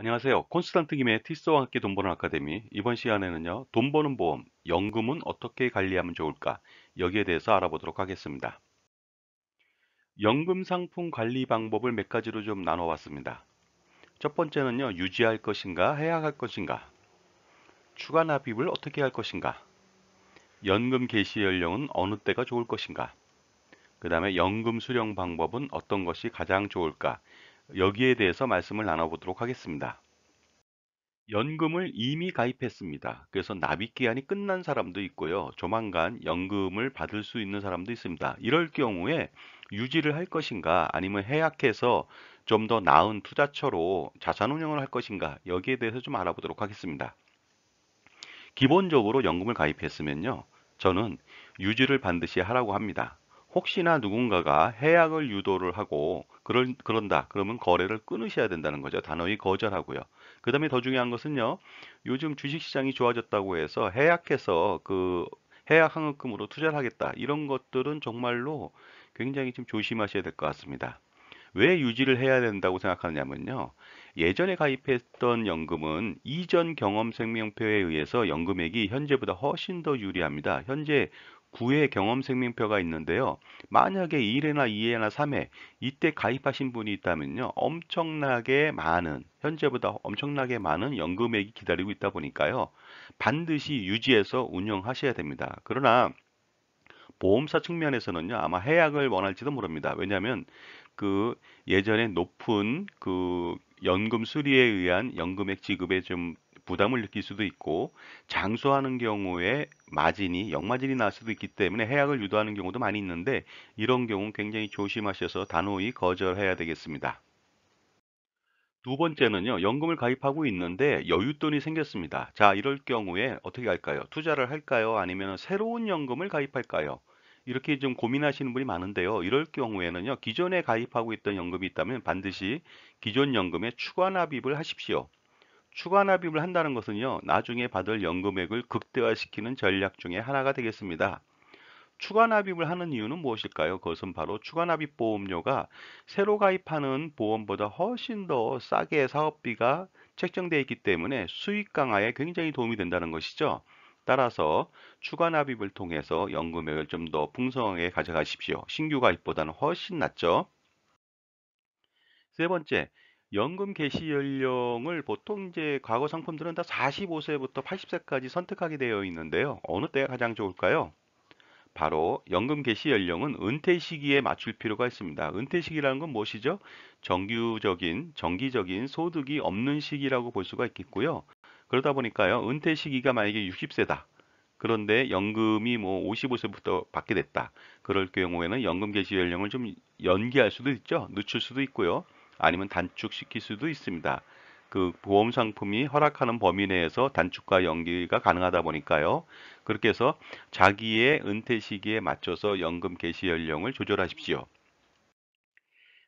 안녕하세요. 콘스탄트 김의 티스와 함께 돈 버는 아카데미 이번 시간에는요. 돈 버는 보험, 연금은 어떻게 관리하면 좋을까? 여기에 대해서 알아보도록 하겠습니다. 연금 상품 관리 방법을 몇 가지로 좀 나눠 봤습니다. 첫 번째는요. 유지할 것인가, 해야할 것인가? 추가 납입을 어떻게 할 것인가? 연금 개시 연령은 어느 때가 좋을 것인가? 그 다음에 연금 수령 방법은 어떤 것이 가장 좋을까? 여기에 대해서 말씀을 나눠보도록 하겠습니다. 연금을 이미 가입했습니다. 그래서 납입 기한이 끝난 사람도 있고요. 조만간 연금을 받을 수 있는 사람도 있습니다. 이럴 경우에 유지를 할 것인가 아니면 해약해서 좀 더 나은 투자처로 자산 운용을할 것인가 여기에 대해서 좀 알아보도록 하겠습니다. 기본적으로 연금을 가입했으면요. 저는 유지를 반드시 하라고 합니다. 혹시나 누군가가 해약을 유도를 하고 그런, 그런다. 그러면 거래를 끊으셔야 된다는 거죠. 단호히 거절하고요. 그 다음에 더 중요한 것은요. 요즘 주식시장이 좋아졌다고 해서 해약해서 그 해약 항목금으로 투자를 하겠다. 이런 것들은 정말로 굉장히 좀 조심하셔야 될 것 같습니다. 왜 유지를 해야 된다고 생각하냐면요. 예전에 가입했던 연금은 이전 경험 생명표에 의해서 연금액이 현재보다 훨씬 더 유리합니다. 현재 9회 경험 생명표가 있는데요. 만약에 1회나 2회나 3회 이때 가입하신 분이 있다면요. 엄청나게 많은 현재보다 엄청나게 많은 연금액이 기다리고 있다 보니까요. 반드시 유지해서 운영하셔야 됩니다. 그러나 보험사 측면에서는요. 아마 해약을 원할지도 모릅니다. 왜냐하면 그 예전에 높은 그 연금 수리에 의한 연금액 지급에 좀 부담을 느낄 수도 있고 장수하는 경우에 마진이 역마진이 날 수도 있기 때문에 해약을 유도하는 경우도 많이 있는데 이런 경우 굉장히 조심하셔서 단호히 거절해야 되겠습니다. 두 번째는요. 연금을 가입하고 있는데 여윳돈이 생겼습니다. 자, 이럴 경우에 어떻게 할까요? 투자를 할까요? 아니면 새로운 연금을 가입할까요? 이렇게 좀 고민하시는 분이 많은데요. 이럴 경우에는요. 기존에 가입하고 있던 연금이 있다면 반드시 기존 연금에 추가 납입을 하십시오. 추가 납입을 한다는 것은요, 나중에 받을 연금액을 극대화시키는 전략 중의 하나가 되겠습니다. 추가 납입을 하는 이유는 무엇일까요? 그것은 바로 추가 납입 보험료가 새로 가입하는 보험보다 훨씬 더 싸게 사업비가 책정되어 있기 때문에 수익 강화에 굉장히 도움이 된다는 것이죠. 따라서 추가 납입을 통해서 연금액을 좀 더 풍성하게 가져가십시오. 신규 가입보다는 훨씬 낫죠. 세 번째, 연금 개시 연령을 보통 이제 과거 상품들은 다 45세부터 80세까지 선택하게 되어 있는데요. 어느 때가 가장 좋을까요? 바로 연금 개시 연령은 은퇴 시기에 맞출 필요가 있습니다. 은퇴 시기라는 건 무엇이죠? 정규적인, 정기적인 소득이 없는 시기라고 볼 수가 있겠고요. 그러다 보니까요. 은퇴 시기가 만약에 60세다. 그런데 연금이 뭐 55세부터 받게 됐다. 그럴 경우에는 연금 개시 연령을 좀 연기할 수도 있죠. 늦출 수도 있고요. 아니면 단축시킬 수도 있습니다. 그 보험 상품이 허락하는 범위 내에서 단축과 연기가 가능하다 보니까요. 그렇게 해서 자기의 은퇴 시기에 맞춰서 연금 개시 연령을 조절하십시오.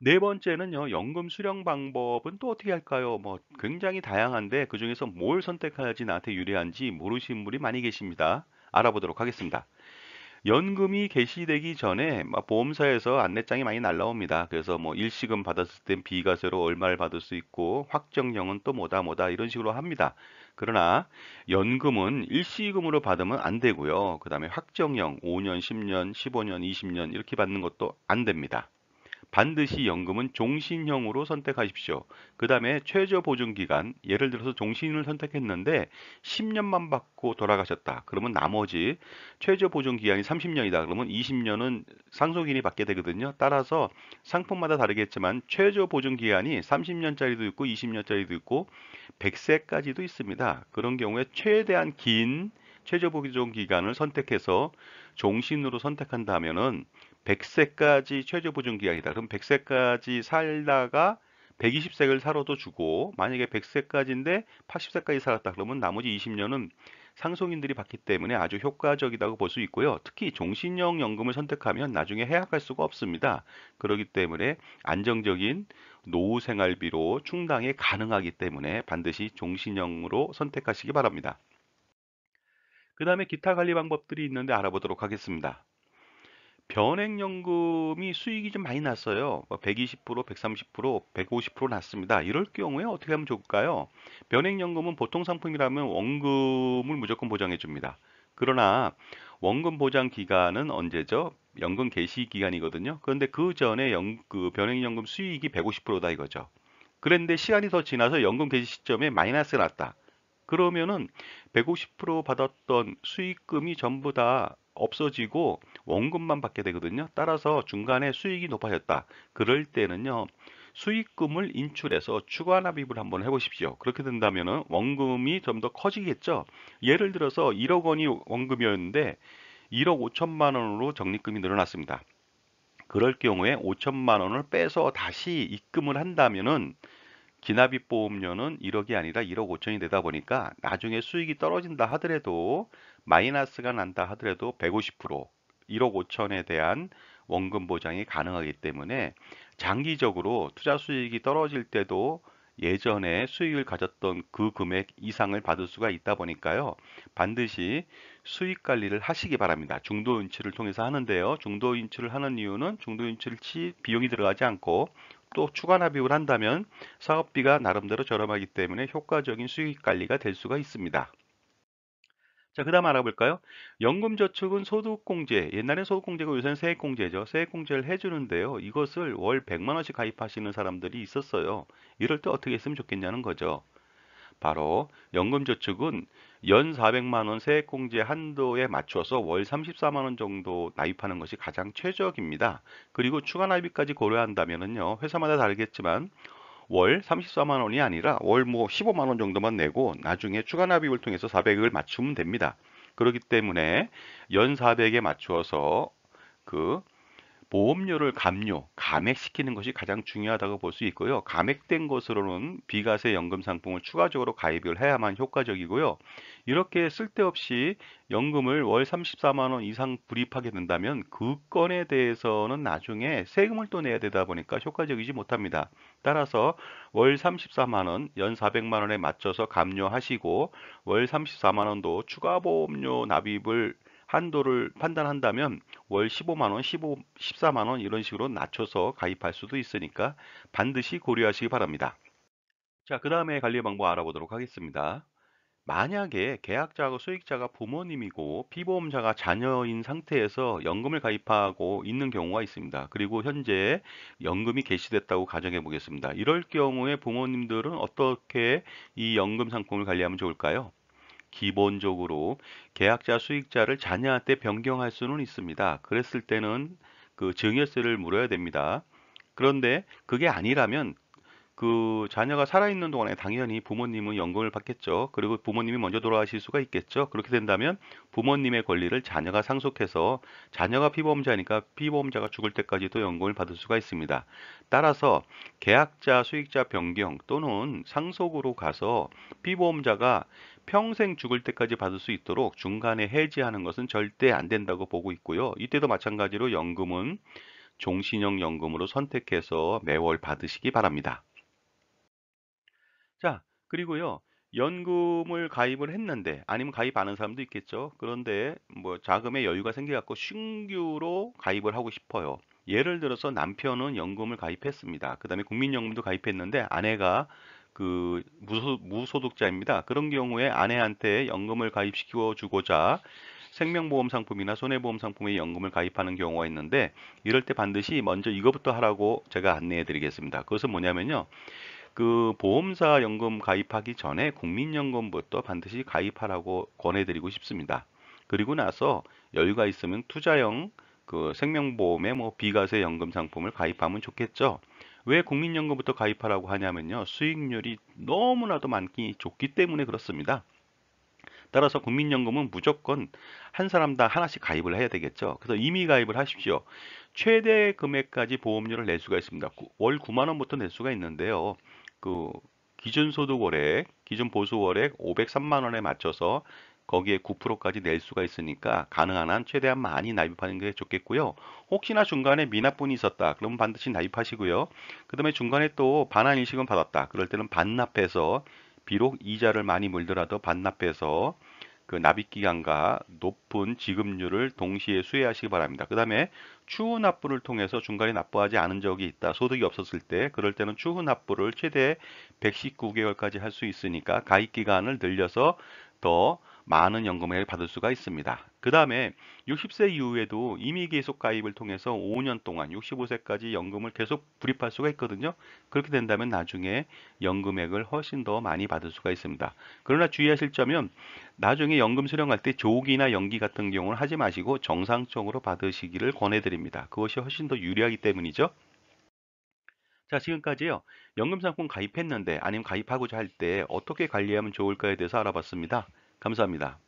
네 번째는요, 연금 수령 방법은 또 어떻게 할까요? 뭐 굉장히 다양한데 그 중에서 뭘 선택해야지 나한테 유리한지 모르시는 분이 많이 계십니다. 알아보도록 하겠습니다. 연금이 개시되기 전에 보험사에서 안내장이 많이 날라옵니다. 그래서 뭐 일시금 받았을 땐 비과세로 얼마를 받을 수 있고 확정형은또 뭐다 뭐다 이런 식으로 합니다. 그러나 연금은 일시금으로 받으면 안 되고요. 그 다음에 확정형 5년, 10년, 15년, 20년 이렇게 받는 것도 안 됩니다. 반드시 연금은 종신형으로 선택하십시오. 그 다음에 최저 보증기간, 예를 들어서 종신을 선택했는데 10년만 받고 돌아가셨다. 그러면 나머지 최저 보증기간이 30년이다. 그러면 20년은 상속인이 받게 되거든요. 따라서 상품마다 다르겠지만 최저 보증기간이 30년짜리도 있고 20년짜리도 있고 100세까지도 있습니다. 그런 경우에 최대한 긴 최저 보증 기간을 선택해서 종신으로 선택한다면은 100세까지 최저 보증 기간이다. 그럼 100세까지 살다가 120세를 살아도 주고 만약에 100세까지인데 80세까지 살았다 그러면 나머지 20년은 상속인들이 받기 때문에 아주 효과적이라고 볼 수 있고요. 특히 종신형 연금을 선택하면 나중에 해약할 수가 없습니다. 그러기 때문에 안정적인 노후 생활비로 충당이 가능하기 때문에 반드시 종신형으로 선택하시기 바랍니다. 그 다음에 기타 관리 방법들이 있는데 알아보도록 하겠습니다. 변액연금이 수익이 좀 많이 났어요. 120%, 130%, 150% 났습니다. 이럴 경우에 어떻게 하면 좋을까요? 변액연금은 보통 상품이라면 원금을 무조건 보장해 줍니다. 그러나 원금 보장 기간은 언제죠? 연금 개시 기간이거든요. 그런데 그 전에 연, 그 변액연금 수익이 150%다 이거죠. 그런데 시간이 더 지나서 연금 개시 시점에 마이너스가 났다. 그러면은 150% 받았던 수익금이 전부 다 없어지고 원금만 받게 되거든요. 따라서 중간에 수익이 높아졌다. 그럴 때는요. 수익금을 인출해서 추가 납입을 한번 해보십시오. 그렇게 된다면 원금이 좀 더 커지겠죠. 예를 들어서 1억 원이 원금이었는데 1억 5천만 원으로 적립금이 늘어났습니다. 그럴 경우에 5천만 원을 빼서 다시 입금을 한다면은 기납입 보험료는 1억이 아니라 1억 5천이 되다 보니까 나중에 수익이 떨어진다 하더라도 마이너스가 난다 하더라도 150% 1억 5천에 대한 원금 보장이 가능하기 때문에 장기적으로 투자 수익이 떨어질 때도 예전에 수익을 가졌던 그 금액 이상을 받을 수가 있다 보니까요. 반드시 수익 관리를 하시기 바랍니다. 중도 인출을 통해서 하는데요. 중도 인출을 하는 이유는 중도 인출 치 비용이 들어가지 않고 또 추가 납입을 한다면 사업비가 나름대로 저렴하기 때문에 효과적인 수익 관리가 될 수가 있습니다. 자, 그 다음 알아볼까요? 연금저축은 소득공제, 옛날에 소득공제가 요새는 세액공제죠. 세액공제를 해주는데요. 이것을 월 100만원씩 가입하시는 사람들이 있었어요. 이럴 때 어떻게 했으면 좋겠냐는 거죠. 바로 연금저축은 연 400만원 세액공제 한도에 맞춰서 월 34만원 정도 납입하는 것이 가장 최적입니다. 그리고 추가 납입까지 고려한다면요. 회사마다 다르겠지만 월 34만 원이 아니라 월 뭐 15만 원 정도만 내고 나중에 추가 납입을 통해서 400을 맞추면 됩니다. 그렇기 때문에 연 400에 맞추어서 그 보험료를 감료, 감액시키는 것이 가장 중요하다고 볼 수 있고요. 감액된 것으로는 비과세 연금 상품을 추가적으로 가입을 해야만 효과적이고요. 이렇게 쓸데없이 연금을 월 34만 원 이상 불입하게 된다면 그 건에 대해서는 나중에 세금을 또 내야 되다 보니까 효과적이지 못합니다. 따라서 월 34만 원, 연 400만 원에 맞춰서 감료하시고 월 34만 원도 추가 보험료 납입을 한도를 판단한다면 월 15만원, 15, 14만원 이런 식으로 낮춰서 가입할 수도 있으니까 반드시 고려하시기 바랍니다. 자, 그 다음에 관리 방법 알아보도록 하겠습니다. 만약에 계약자하고 수익자가 부모님이고 피보험자가 자녀인 상태에서 연금을 가입하고 있는 경우가 있습니다. 그리고 현재 연금이 개시됐다고 가정해 보겠습니다. 이럴 경우에 부모님들은 어떻게 이 연금 상품을 관리하면 좋을까요? 기본적으로 계약자 수익자를 자녀한테 변경할 수는 있습니다. 그랬을 때는 그 증여세를 물어야 됩니다. 그런데 그게 아니라면 그 자녀가 살아있는 동안에 당연히 부모님은 연금을 받겠죠. 그리고 부모님이 먼저 돌아가실 수가 있겠죠. 그렇게 된다면 부모님의 권리를 자녀가 상속해서 자녀가 피보험자니까 피보험자가 죽을 때까지 도 연금을 받을 수가 있습니다. 따라서 계약자 수익자 변경 또는 상속으로 가서 피보험자가 평생 죽을 때까지 받을 수 있도록 중간에 해지하는 것은 절대 안 된다고 보고 있고요. 이때도 마찬가지로 연금은 종신형 연금으로 선택해서 매월 받으시기 바랍니다. 자, 그리고요. 연금을 가입을 했는데 아니면 가입 하는 사람도 있겠죠. 그런데 뭐 자금의 여유가 생겨갖고 신규로 가입을 하고 싶어요. 예를 들어서 남편은 연금을 가입했습니다. 그 다음에 국민연금도 가입했는데 아내가 그 무소, 독자입니다 그런 경우에 아내한테 연금을 가입시켜 주고자 생명보험 상품이나 손해보험 상품에 연금을 가입하는 경우가 있는데 이럴 때 반드시 먼저 이것부터 하라고 제가 안내해 드리겠습니다. 그것은 뭐냐면요. 그 보험사 연금 가입하기 전에 국민연금부터 반드시 가입하라고 권해드리고 싶습니다. 그리고 나서 여유가 있으면 투자형 그생명보험에뭐 비과세 연금 상품을 가입하면 좋겠죠. 왜 국민연금부터 가입하라고 하냐면요. 수익률이 너무나도 많기 좋기 때문에 그렇습니다. 따라서 국민연금은 무조건 한 사람당 하나씩 가입을 해야 되겠죠. 그래서 이미 가입을 하십시오. 최대 금액까지 보험료를 낼 수가 있습니다. 월 9만 원부터 낼 수가 있는데요. 그 기준 소득 월액, 기준 보수 월액 503만 원에 맞춰서 거기에 9%까지 낼 수가 있으니까 가능한 한 최대한 많이 납입하는 게 좋겠고요. 혹시나 중간에 미납분이 있었다. 그러면 반드시 납입하시고요. 그 다음에 중간에 또 반환 일식은 받았다. 그럴 때는 반납해서 비록 이자를 많이 물더라도 반납해서 그 납입 기간과 높은 지급률을 동시에 수혜하시기 바랍니다. 그 다음에 추후 납부를 통해서 중간에 납부하지 않은 적이 있다. 소득이 없었을 때 그럴 때는 추후 납부를 최대 119개월까지 할 수 있으니까 가입 기간을 늘려서 더 많은 연금을 받을 수가 있습니다. 그 다음에 60세 이후에도 이미 계속 가입을 통해서 5년 동안 65세까지 연금을 계속 불입할 수가 있거든요. 그렇게 된다면 나중에 연금액을 훨씬 더 많이 받을 수가 있습니다. 그러나 주의하실 점은 나중에 연금 수령할 때 조기나 연기 같은 경우는 하지 마시고 정상적으로 받으시기를 권해드립니다. 그것이 훨씬 더 유리하기 때문이죠. 자 지금까지요 연금상품 가입했는데 아니면 가입하고자 할 때 어떻게 관리하면 좋을까에 대해서 알아봤습니다. 감사합니다.